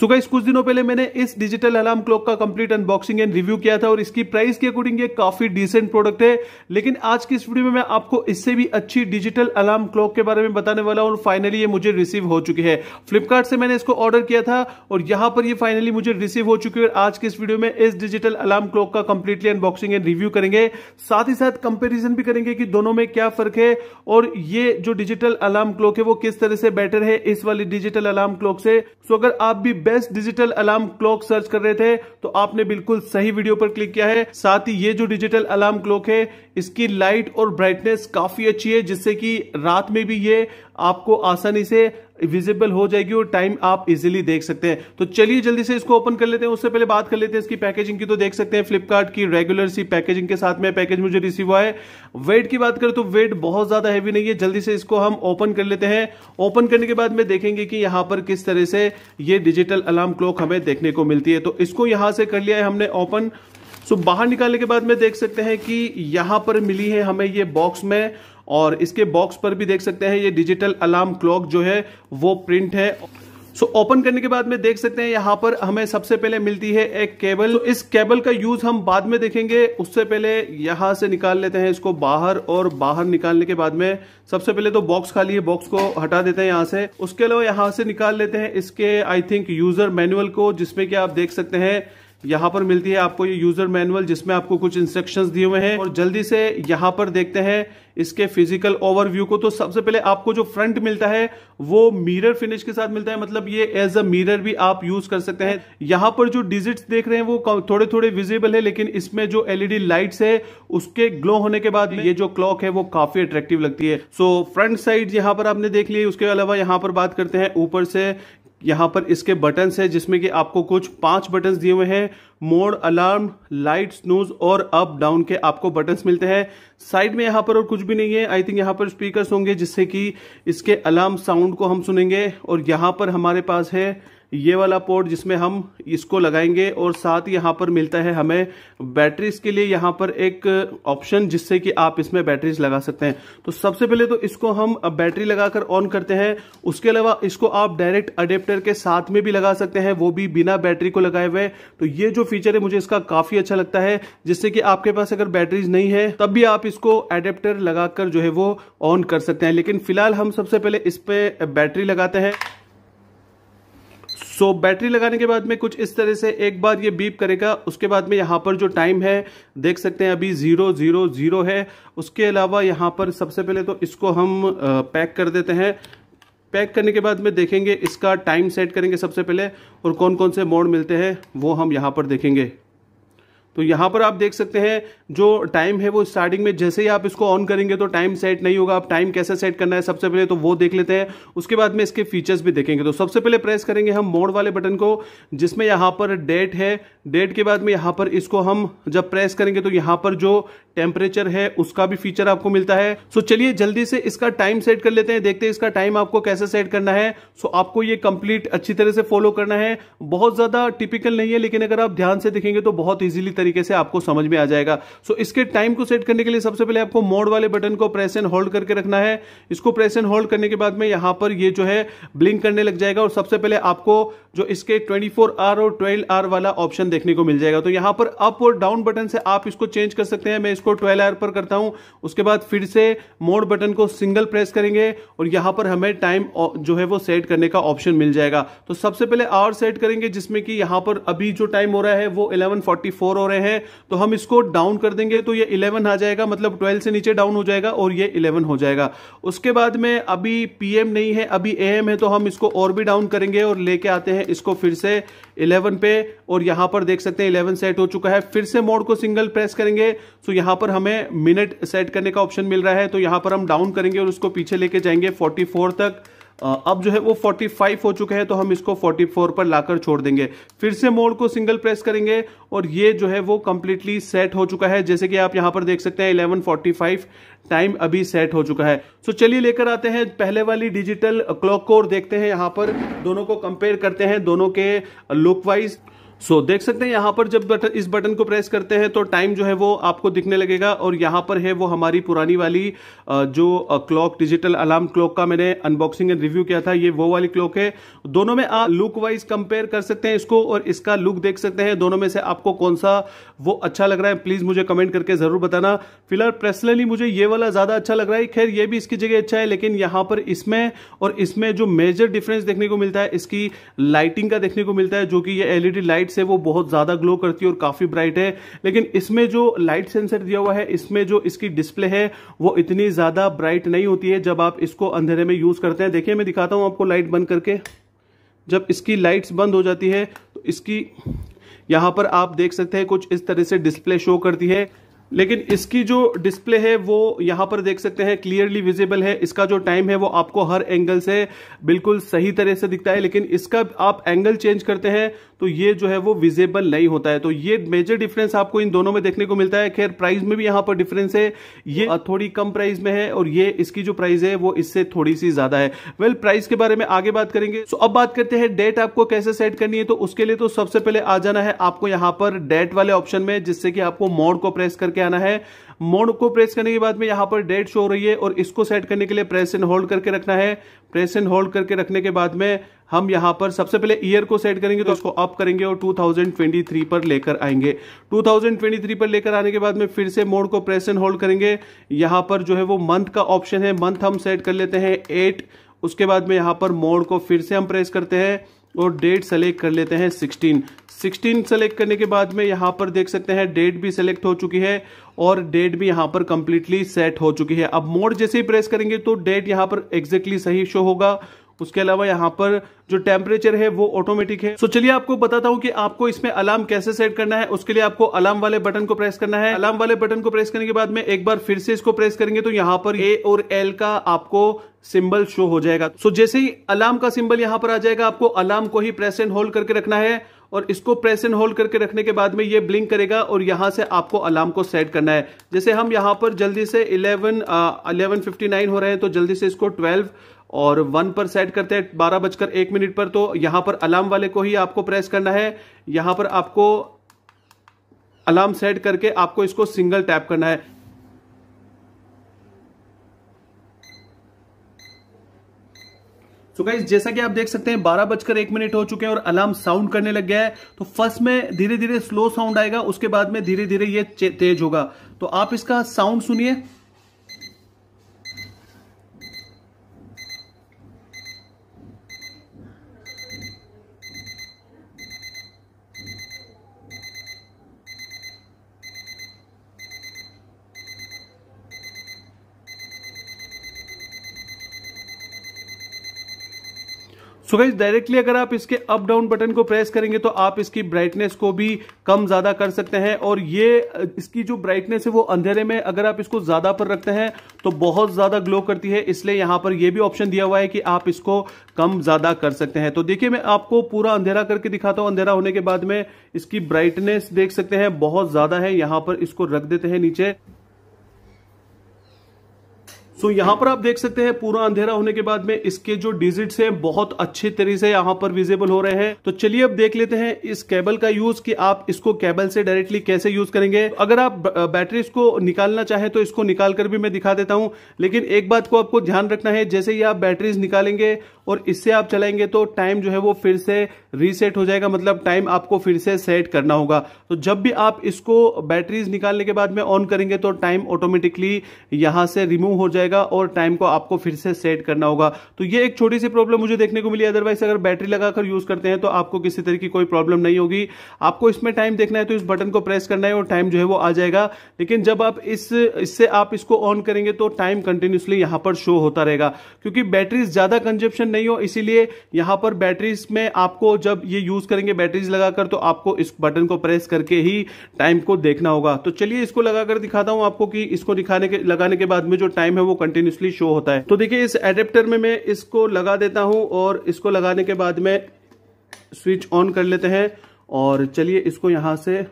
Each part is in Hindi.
सो so कुछ दिनों पहले मैंने इस डिजिटल अलार्म क्लॉक का कंप्लीट अनबॉक्सिंग एंड रिव्यू किया था और इसकी प्राइस के अकॉर्डिंग ये काफी डिसेंट प्रोडक्ट है लेकिन आज की इस वीडियो में मैं आपको इससे भी अच्छी डिजिटल अलार्म क्लॉक के बारे में बताने वाला हूँ फाइनली ये मुझे रिसीव हो चुकी है फ्लिपकार्ट से मैंने इसको ऑर्डर किया था और यहाँ पर ये फाइनली मुझे रिसीव हो चुकी है और आज की इस वीडियो में इस डिजिटल अलार्म क्लॉक का कंप्लीटली अनबॉक्सिंग एंड रिव्यू करेंगे साथ ही साथ कंपेरिजन भी करेंगे कि दोनों में क्या फर्क है और ये जो डिजिटल अलार्म क्लॉक है वो किस तरह से बेटर है इस वाली डिजिटल अलार्म क्लॉक से सो अगर आप भी best digital alarm clock search कर रहे थे तो आपने बिल्कुल सही वीडियो पर क्लिक किया है साथ ही ये जो डिजिटल अलार्म क्लॉक है इसकी लाइट और ब्राइटनेस काफी अच्छी है जिससे कि रात में भी ये आपको आसानी से विजिबल हो जाएगी और टाइम आप इजिली देख सकते हैं तो चलिए जल्दी से इसको ओपन कर लेते हैं उससे पहले बात कर लेते हैं इसकी पैकेजिंग की तो देख सकते हैं फ्लिपकार्ट की रेगुलर सी पैकेजिंग के साथ में पैकेज मुझे रिसीव हुआ है वेट की बात करें तो वेट बहुत ज्यादा हैवी नहीं है जल्दी से इसको हम ओपन कर लेते हैं ओपन करने के बाद में देखेंगे कि यहां पर किस तरह से ये डिजिटल अलार्म क्लॉक हमें देखने को मिलती है तो इसको यहां से कर लिया है हमने ओपन सो बाहर निकालने के बाद में देख सकते हैं कि यहां पर मिली है हमें ये बॉक्स में और इसके बॉक्स पर भी देख सकते हैं ये डिजिटल अलार्म क्लॉक जो है वो प्रिंट है सो so, ओपन करने के बाद में देख सकते हैं यहाँ पर हमें सबसे पहले मिलती है एक केबल so, इस केबल का यूज हम बाद में देखेंगे उससे पहले यहाँ से निकाल लेते हैं इसको बाहर और बाहर निकालने के बाद में सबसे पहले तो बॉक्स खाली है बॉक्स को हटा देते हैं यहाँ से उसके अलावा यहाँ से निकाल लेते हैं इसके आई थिंक यूजर मैनुअल को जिसमें कि आप देख सकते हैं यहाँ पर मिलती है आपको ये यूजर मैनुअल जिसमें आपको कुछ इंस्ट्रक्शन दिए हुए हैं और जल्दी से यहाँ पर देखते हैं इसके फिजिकल ओवरव्यू को तो सबसे पहले आपको जो फ्रंट मिलता है वो मिरर फिनिश के साथ मिलता है मतलब ये एज अ मिरर भी आप यूज कर सकते हैं यहाँ पर जो डिजिट्स देख रहे हैं वो थोड़े थोड़े विजिबल है लेकिन इसमें जो एलईडी लाइट्स है उसके ग्लो होने के बाद ये जो क्लॉक है वो काफी अट्रेक्टिव लगती है सो फ्रंट साइड यहाँ पर आपने देख ली उसके अलावा यहाँ पर बात करते हैं ऊपर से यहाँ पर इसके बटन्स है जिसमें कि आपको कुछ पांच बटन्स दिए हुए हैं मोड अलार्म लाइट स्नूज और अप डाउन के आपको बटन्स मिलते हैं साइड में यहाँ पर और कुछ भी नहीं है आई थिंक यहाँ पर स्पीकर्स होंगे जिससे कि इसके अलार्म साउंड को हम सुनेंगे और यहाँ पर हमारे पास है ये वाला पोर्ट जिसमें हम इसको लगाएंगे और साथ ही यहाँ पर मिलता है हमें बैटरीज के लिए यहाँ पर एक ऑप्शन जिससे कि आप इसमें बैटरीज लगा सकते हैं तो सबसे पहले तो इसको हम बैटरी लगाकर ऑन करते हैं उसके अलावा इसको आप डायरेक्ट अडेप्टर के साथ में भी लगा सकते हैं वो भी बिना बैटरी को लगाए हुए तो ये जो फीचर है मुझे इसका काफी अच्छा लगता है जिससे कि आपके पास अगर बैटरीज नहीं है तब भी आप इसको अडेप्टर लगाकर जो है वो ऑन कर सकते हैं लेकिन फिलहाल हम सबसे पहले इस पर बैटरी लगाते हैं सो so, बैटरी लगाने के बाद में कुछ इस तरह से एक बार ये बीप करेगा उसके बाद में यहाँ पर जो टाइम है देख सकते हैं अभी ज़ीरो ज़ीरो ज़ीरो है उसके अलावा यहाँ पर सबसे पहले तो इसको हम पैक कर देते हैं पैक करने के बाद में देखेंगे इसका टाइम सेट करेंगे सबसे पहले और कौन कौन से मोड मिलते हैं वो हम यहाँ पर देखेंगे तो यहां पर आप देख सकते हैं जो टाइम है वो स्टार्टिंग में जैसे ही आप इसको ऑन करेंगे तो टाइम सेट नहीं होगा आप टाइम कैसे सेट करना है सबसे पहले तो वो देख लेते हैं उसके बाद में इसके फीचर्स भी देखेंगे तो सबसे पहले प्रेस करेंगे हम मोड वाले बटन को जिसमें यहां पर डेट है डेट के बाद में यहां पर इसको हम जब प्रेस करेंगे तो यहां पर जो टेम्परेचर है उसका भी फीचर आपको मिलता है सो चलिए जल्दी से इसका टाइम सेट कर लेते हैं देखते हैं इसका टाइम आपको कैसे सेट करना है सो आपको ये कंप्लीट अच्छी तरह से फॉलो करना है बहुत ज्यादा टिपिकल नहीं है लेकिन अगर आप ध्यान से देखेंगे तो बहुत ईजिली तरीके तरीके से आपको समझ में आ जाएगा सो so, इसके टाइम को सेट करने के लिए सबसे पहले आपको मोड वाले बटन को प्रेस एंड होल्ड करके रखना है इसको प्रेस एंड होल्ड करने के बाद में यहां पर ये जो है ब्लिंक करने लग जाएगा और सबसे पहले आपको जो इसके 24 आर और 12 आर वाला ऑप्शन देखने को मिल जाएगा तो यहां पर अप और डाउन बटन से आप इसको चेंज कर सकते हैं मैं इसको 12 आर पर करता हूं उसके बाद फिर से मोड बटन को सिंगल प्रेस करेंगे और यहां पर हमें टाइम जो है वो सेट करने का ऑप्शन मिल जाएगा तो सबसे पहले आवर सेट करेंगे जिसमें कि यहां पर अभी जो टाइम हो रहा है वो इलेवन हो रहे रहे हैं तो हम इसको डाउन कर देंगे तो ये इलेवन आ जाएगा मतलब ट्वेल्व से नीचे डाउन हो जाएगा और ये इलेवन हो जाएगा उसके बाद में अभी पीएम नहीं है अभी एएम है तो हम इसको और भी डाउन करेंगे और लेके आते हैं इसको फिर से इलेवन पे और यहां पर देख सकते हैं इलेवन सेट हो चुका है फिर से मोड को सिंगल प्रेस करेंगे तो यहां पर हमें मिनट सेट करने का ऑप्शन मिल रहा है तो यहां पर हम डाउन करेंगे और उसको पीछे लेके जाएंगे फोर्टी तक अब जो है वो 45 हो चुके हैं तो हम इसको 44 पर लाकर छोड़ देंगे फिर से मोड को सिंगल प्रेस करेंगे और ये जो है वो कंप्लीटली सेट हो चुका है जैसे कि आप यहां पर देख सकते हैं 11:45 टाइम अभी सेट हो चुका है सो so, चलिए लेकर आते हैं पहले वाली डिजिटल क्लॉक को और देखते हैं यहां पर दोनों को कंपेयर करते हैं दोनों के लुक वाइज सो so, देख सकते हैं यहाँ पर जब बटन इस बटन को प्रेस करते हैं तो टाइम जो है वो आपको दिखने लगेगा और यहाँ पर है वो हमारी पुरानी वाली जो क्लॉक डिजिटल अलार्म क्लॉक का मैंने अनबॉक्सिंग एंड रिव्यू किया था ये वो वाली क्लॉक है दोनों में आप लुक वाइज कंपेयर कर सकते हैं इसको और इसका लुक देख सकते हैं दोनों में से आपको कौन सा वो अच्छा लग रहा है प्लीज़ मुझे कमेंट करके ज़रूर बताना फिलहाल पर्सनली मुझे ये वाला ज़्यादा अच्छा लग रहा है खैर ये भी इसकी जगह अच्छा है लेकिन यहाँ पर इसमें और इसमें जो मेजर डिफरेंस देखने को मिलता है इसकी लाइटिंग का देखने को मिलता है जो कि ये एलईडी लाइट लाइट है वो बहुत ज़्यादा ग्लो करती है और काफ़ी ब्राइट है लेकिन इसमें जो लाइट सेंसर दिया हुआ है इसमें जो इसकी डिस्प्ले है वो इतनी ज़्यादा ब्राइट नहीं होती है जब आप इसको अंधेरे में यूज़ करते हैं देखिए मैं दिखाता हूं आपको लाइट बंद करके जब इसकी लाइट्स बंद हो जाती है तो इसकी यहां पर आप देख सकते हैं कुछ इस तरह से डिस्प्ले शो करती है लेकिन इसकी जो डिस्प्ले है वो यहाँ पर देख सकते हैं क्लियरली विजिबल है इसका जो टाइम है वो आपको हर एंगल से बिल्कुल सही तरह से दिखता है लेकिन इसका आप एंगल चेंज करते हैं तो ये जो है वो विजिबल नहीं होता है तो ये मेजर डिफरेंस आपको इन दोनों में देखने को मिलता है खैर प्राइस में भी यहाँ पर डिफरेंस है ये थोड़ी कम प्राइस में है और ये इसकी जो प्राइस है वो इससे थोड़ी सी ज्यादा है वेल well, प्राइस के बारे में आगे बात करेंगे तो so, अब बात करते हैं डेट आपको कैसे सेट करनी है तो उसके लिए तो सबसे पहले आ जाना है आपको यहाँ पर डेट वाले ऑप्शन में जिससे कि आपको मोड को प्रेस करके करके आना है मोड को प्रेस करने के बाद में यहां पर डेट शो हो रही है और इसको सेट करने के लिए प्रेस एंड होल्ड करके रखना है प्रेस एंड होल्ड करके रखने के बाद में हम यहां पर सबसे पहले ईयर को सेट करेंगे तो उसको अप करेंगे और 2023 पर लेकर आएंगे 2023 पर लेकर आने के बाद में फिर से मोड को प्रेस एंड होल्ड करेंगे यहां पर जो है वो मंथ का ऑप्शन है मंथ हम सेट कर लेते हैं एट उसके बाद में यहां पर मोड को फिर से हम प्रेस करते हैं और डेट सेलेक्ट कर लेते हैं सिक्सटीन सिक्सटीन सेलेक्ट करने के बाद में यहाँ पर देख सकते हैं डेट भी सेलेक्ट हो चुकी है और डेट भी यहाँ पर कंप्लीटली सेट हो चुकी है अब मोड जैसे ही प्रेस करेंगे तो डेट यहाँ पर एग्जैक्टली सही शो होगा उसके अलावा यहाँ पर जो टेम्परेचर है वो ऑटोमेटिक है सो so, चलिए आपको बताता हूँ कि आपको इसमें अलार्म कैसे सेट करना है उसके लिए आपको अलार्म वाले बटन को प्रेस करना है अलार्म वाले बटन को प्रेस करने के बाद में एक बार फिर से इसको प्रेस करेंगे तो यहाँ पर ए और एल का आपको सिंबल शो हो जाएगा सो so, जैसे ही अलार्म का सिंबल यहाँ पर आ जाएगा आपको अलार्म को ही प्रेस एंड होल्ड करके रखना है और इसको प्रेस एंड होल्ड करके रखने के बाद में ये ब्लिंक करेगा और यहां से आपको अलार्म को सेट करना है जैसे हम यहां पर जल्दी से 11 11:59 हो रहे हैं तो जल्दी से इसको ट्वेल्व और वन पर सेट करते हैं बारह बजकर एक मिनट पर तो यहां पर अलार्म वाले को ही आपको प्रेस करना है यहां पर आपको अलार्म सेट करके आपको इसको सिंगल टैप करना है तो so गाइज जैसा कि आप देख सकते हैं बारह बजकर एक मिनट हो चुके हैं और अलार्म साउंड करने लग गया है तो फर्स्ट में धीरे धीरे स्लो साउंड आएगा उसके बाद में धीरे धीरे ये तेज होगा तो आप इसका साउंड सुनिए सो गाइज डायरेक्टली अगर आप इसके अप डाउन बटन को प्रेस करेंगे तो आप इसकी ब्राइटनेस को भी कम ज्यादा कर सकते हैं और ये इसकी जो ब्राइटनेस है वो अंधेरे में अगर आप इसको ज्यादा पर रखते हैं तो बहुत ज्यादा ग्लो करती है इसलिए यहां पर यह भी ऑप्शन दिया हुआ है कि आप इसको कम ज्यादा कर सकते हैं तो देखिए मैं आपको पूरा अंधेरा करके दिखाता हूं अंधेरा होने के बाद में इसकी ब्राइटनेस देख सकते हैं बहुत ज्यादा है यहां पर इसको रख देते हैं नीचे सो so, यहां पर आप देख सकते हैं पूरा अंधेरा होने के बाद में इसके जो डिजिट्स हैं बहुत अच्छे तरीके से यहां पर विजिबल हो रहे हैं तो चलिए अब देख लेते हैं इस केबल का यूज कि आप इसको केबल से डायरेक्टली कैसे यूज करेंगे अगर आप बैटरी इसको निकालना चाहे तो इसको निकाल कर भी मैं दिखा देता हूं लेकिन एक बात को आपको ध्यान रखना है जैसे ही आप बैटरीज निकालेंगे और इससे आप चलाएंगे तो टाइम जो है वो फिर से रीसेट हो जाएगा मतलब टाइम आपको फिर से सेट करना होगा तो जब भी आप इसको बैटरीज निकालने के बाद में ऑन करेंगे तो टाइम ऑटोमेटिकली यहां से रिमूव हो जाएगा जाएगा और टाइम को आपको फिर से सेट करना होगा तो ये एक छोटी सी प्रॉब्लम मुझे देखने को मिली अदरवाइज अगर बैटरी लगाकर यूज करते हैं तो आपको किसी तरह की कोई प्रॉब्लम नहीं होगी आपको इसमें टाइम देखना है तो इस बटन को प्रेस करना है और टाइम जो है वो आ जाएगा लेकिन जब आप इस इससे आप इसको ऑन करेंगे तो टाइम कंटिन्यूसली यहां पर शो होता रहेगा क्योंकि बैटरी ज्यादा कंजप्शन नहीं हो इसीलिए यहां पर बैटरीज में आपको जब ये यूज करेंगे बैटरीज लगाकर तो आपको इस बटन को प्रेस करके ही टाइम को देखना होगा तो चलिए इसको लगाकर दिखाता हूं आपको कि इसको दिखाने के लगाने के बाद में जो टाइम है वो कंटिन्यूसली शो होता है तो देखिए इस एडेप्टर में मैं इसको लगा देता हूं और इसको लगाने के बाद में स्विच ऑन कर लेते हैं और चलिए इसको यहां से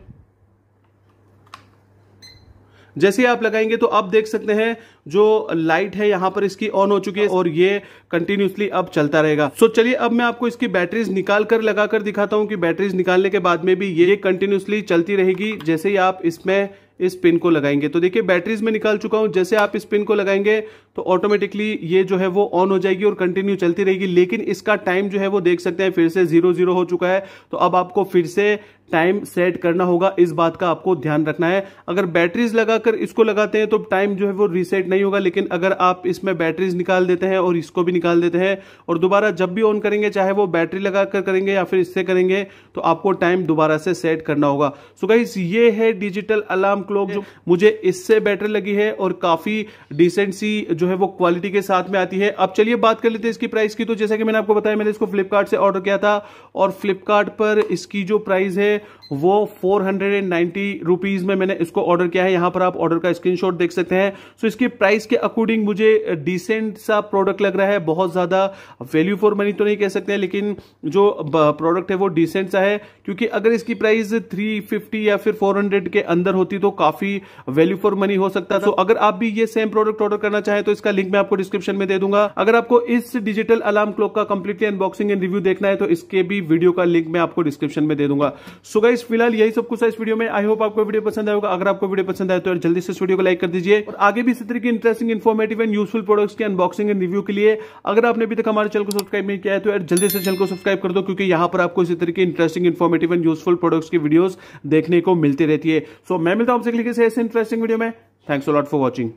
जैसे आप लगाएंगे तो आप देख सकते हैं जो लाइट है यहां पर इसकी ऑन हो चुकी है और ये कंटिन्यूसली अब चलता रहेगा सो so, चलिए अब मैं आपको इसकी बैटरीज निकाल कर लगाकर दिखाता हूं कि बैटरीज निकालने के बाद में भी ये कंटिन्यूसली चलती रहेगी जैसे ही आप इसमें इस पिन को लगाएंगे तो देखिए बैटरीज में निकाल चुका हूं जैसे आप इस पिन को लगाएंगे तो ऑटोमेटिकली ये जो है वो ऑन हो जाएगी और कंटिन्यू चलती रहेगी लेकिन इसका टाइम जो है वो देख सकते हैं फिर से जीरो जीरो हो चुका है तो अब आपको फिर से टाइम सेट करना होगा इस बात का आपको ध्यान रखना है अगर बैटरीज लगाकर इसको लगाते हैं तो टाइम जो है वो रीसेट नहीं होगा लेकिन अगर आप इसमें बैटरीज निकाल देते हैं और इसको भी निकाल देते हैं और दोबारा जब भी ऑन करेंगे चाहे वो बैटरी लगाकर करेंगे या फिर इससे करेंगे तो आपको टाइम दोबारा से सेट करना होगा सो so गाइस ये है डिजिटल अलार्म क्लॉक जो मुझे इससे बेटर लगी है और काफी डिसेंट सी जो है वो क्वालिटी के साथ में आती है अब चलिए बात कर लेते हैं इसकी प्राइस की तो जैसा कि मैंने आपको बताया मैंने इसको फ्लिपकार्ट से ऑर्डर किया था और फ्लिपकार्ट पर इसकी जो प्राइस है वो फोर हंड्रेड रुपीज में मैंने इसको ऑर्डर किया है यहां पर आप ऑर्डर का स्क्रीनशॉट देख सकते हैं सो so, इसकी प्राइस के अकॉर्डिंग मुझे डिसेंट सा प्रोडक्ट लग रहा है बहुत ज़्यादा वैल्यू फॉर मनी तो नहीं कह सकते लेकिन जो प्रोडक्ट है वो डिसेंट सा है क्योंकि अगर इसकी प्राइस 350 या फिर 400 के अंदर होती तो काफ़ी वैल्यू फॉर मनी हो सकता तो so, अगर आप भी ये सेम प्रोडक्ट ऑर्डर करना चाहें तो इसका लिंक मैं आपको डिस्क्रिप्शन में दे दूंगा अगर आपको इस डिजिटल अलार्म क्लॉक का कंप्लीटली अनबॉक्सिंग एंड रिव्यू देखना है तो इसके भी वीडियो का लिंक मैं आपको डिस्क्रिप्शन में दे दूंगा सो so, गाइस फिलहाल यही सब कुछ इस वीडियो में आई होप आपको वीडियो पसंद आएगा अगर आपको वीडियो पसंद आए तो जल्दी से इस वीडियो को लाइक कर दीजिए और आगे भी इसी तरह interesting informative and useful products के अनबॉक्सिंग एंड रिव्यू के लिए अगर आपने अभी तक हमारे चैनल को सब्सक्राइब नहीं किया है तो यार जल्दी से चैनल को सब्सक्राइब कर दो क्योंकि यहाँ पर आपको इसी तरह interesting informative and useful products की वीडियो देखने को मिलती रहती है सो मैं मिलता हूँ आपसे ऐसे इंटरेस्टिंग वीडियो में थैंक्स लॉट फॉर वॉचिंग